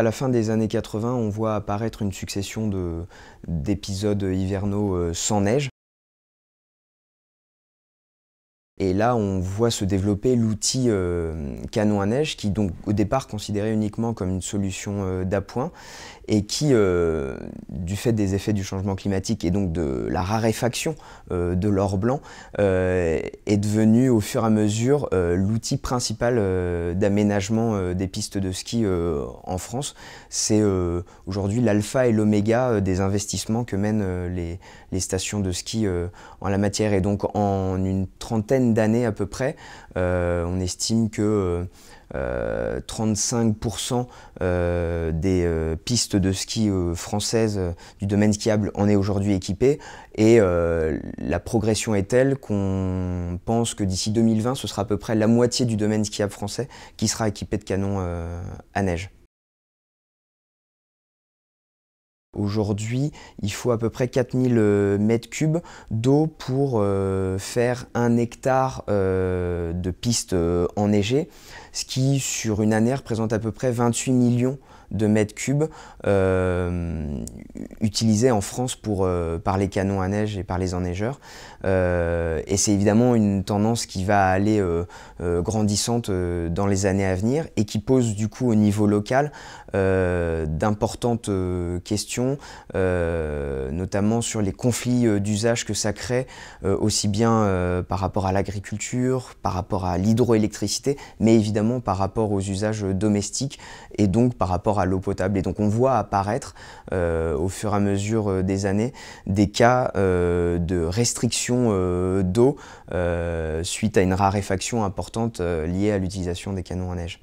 À la fin des années 80, on voit apparaître une succession d'épisodes hivernaux euh, sans neige et là, on voit se développer l'outil euh, canon à neige, qui donc au départ considéré uniquement comme une solution euh, d'appoint, et qui, euh, du fait des effets du changement climatique et donc de la raréfaction de l'or blanc, est devenu au fur et à mesure l'outil principal d'aménagement des pistes de ski en France. C'est aujourd'hui l'alpha et l'oméga des investissements que mènent les, les, stations de ski en la matière. Et donc en une trentaine d'années à peu près. Euh, on estime que 35% euh, euh, des pistes de ski françaises du domaine skiable en est aujourd'hui équipée et la progression est telle qu'on pense que d'ici 2020 ce sera à peu près la moitié du domaine skiable français qui sera équipé de canons à neige. Aujourd'hui, il faut à peu près 4000 euh, mètres cubes d'eau pour euh, faire un hectare euh, de pistes enneigées, ce qui sur une année représente à peu près 28 millions de mètres cubes utilisés en France pour, par les canons à neige et par les enneigeurs. et c'est évidemment une tendance qui va aller grandissante dans les années à venir et qui pose du coup au niveau local d'importantes questions euh, notamment sur les conflits euh, d'usage que ça crée, euh, aussi bien par rapport à l'agriculture, par rapport à l'hydroélectricité, mais évidemment par rapport aux usages domestiques et donc par rapport à l'eau potable. Et donc on voit apparaître au fur et à mesure des années des cas de restriction d'eau suite à une raréfaction importante liée à l'utilisation des canons à neige.